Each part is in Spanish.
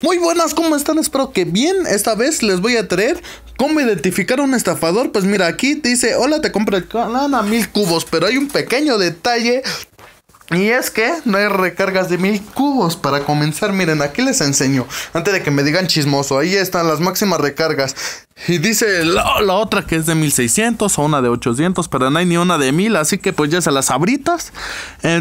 Muy buenas, ¿cómo están? Espero que bien. Esta vez les voy a traer cómo identificar a un estafador. Pues mira, aquí dice, hola, te compré el canal a mil cubos, pero hay un pequeño detalle y es que no hay recargas de mil cubos para comenzar. Miren, aquí les enseño. Antes de que me digan chismoso, ahí están las máximas recargas. Y dice la, otra que es de 1600 o una de 800, pero no hay ni una de mil Así que pues ya se las abritas.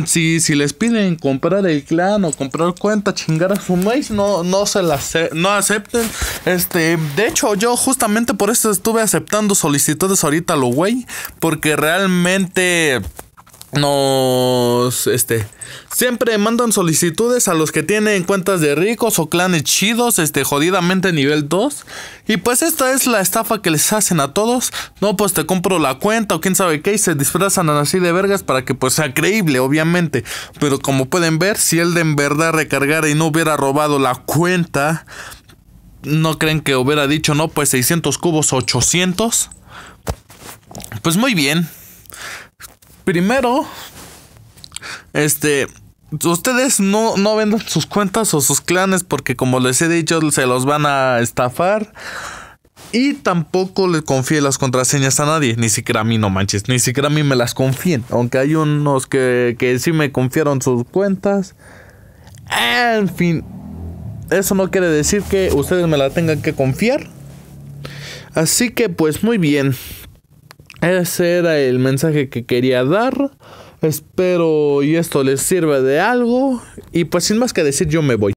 si, si les piden comprar el clan o comprar cuenta, chingar a su maíz, no, no se las no acepten. Este, de hecho, yo justamente por eso estuve aceptando solicitudes ahorita lo güey. Porque realmente nos este siempre mandan solicitudes a los que tienen cuentas de ricos o clanes chidos, este jodidamente nivel 2. Y pues esta es la estafa que les hacen a todos. No, pues te compro la cuenta o quién sabe qué y se disfrazan así de vergas para que pues sea creíble, obviamente. Pero como pueden ver, si él de en verdad recargara y no hubiera robado la cuenta, no creen que hubiera dicho, no, pues 600 cubos 800. Pues muy bien, Primero, este, ustedes no, vendan sus cuentas o sus clanes porque como les he dicho, se los van a estafar. Y tampoco les confíe las contraseñas a nadie, ni siquiera a mí, no manches, ni siquiera a mí me las confíen. Aunque hay unos que, que sí me confiaron sus cuentas. En fin, eso no quiere decir que ustedes me la tengan que confiar. Así que pues muy bien, ese era el mensaje que quería dar. Espero y esto les sirva de algo. Y pues sin más que decir, yo me voy.